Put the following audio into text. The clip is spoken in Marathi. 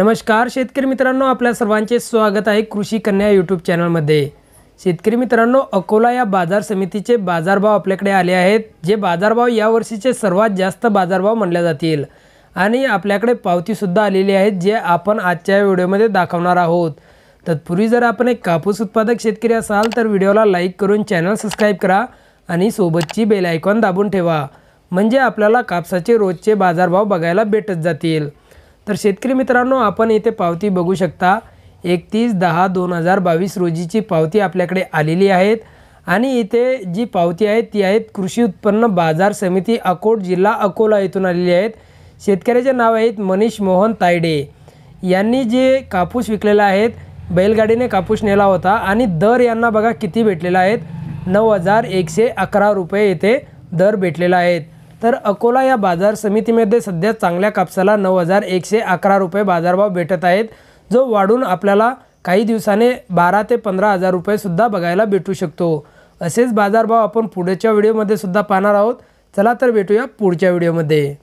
नमस्कार शेतकरी मित्रांनो आपल्या सर्वांचे स्वागत आहे कृषी कन्या यूट्यूब चॅनलमध्ये शेतकरी मित्रांनो अकोला या बाजार समितीचे बाजारभाव आपल्याकडे आले आहेत जे बाजारभाव यावर्षीचे सर्वात जास्त बाजारभाव म्हणल्या जातील आणि आपल्याकडे पावतीसुद्धा आलेली आहेत जे आपण आजच्या व्हिडिओमध्ये दाखवणार आहोत तत्पूर्वी जर आपण एक कापूस उत्पादक शेतकरी असाल तर व्हिडिओला लाईक करून चॅनल सबस्क्राईब करा आणि सोबतची बेल आयकॉन दाबून ठेवा म्हणजे आपल्याला कापसाचे रोजचे बाजारभाव बघायला भेटत जातील तर शेतकरी मित्रांनो आपण येथे पावती बघू शकता एकतीस दहा दोन हजार बावीस रोजीची पावती आपल्याकडे आलेली आहेत आणि इथे जी पावती आहे ती आहेत कृषी उत्पन्न बाजार समिती अकोट जिल्हा अकोला येथून आलेली आहेत शेतकऱ्याचे नाव आहेत मनीष मोहन तायडे यांनी जे कापूस विकलेला आहेत बैलगाडीने कापूस नेला होता आणि दर यांना बघा किती भेटलेला आहेत नऊ हजार एकशे अकरा रुपये येथे दर भेटलेला आहेत तर अकोला या बाजार समितीमध्ये सध्या चांगल्या कापसाला नऊ हजार एकशे अकरा रुपये बाजारभाव भेटत आहेत जो वाढून आपल्याला काही दिवसाने बारा ते पंधरा हजार रुपयेसुद्धा बघायला भेटू शकतो असेच बाजारभाव आपण पुढच्या व्हिडिओमध्ये सुद्धा पाहणार आहोत चला तर भेटूया पुढच्या व्हिडिओमध्ये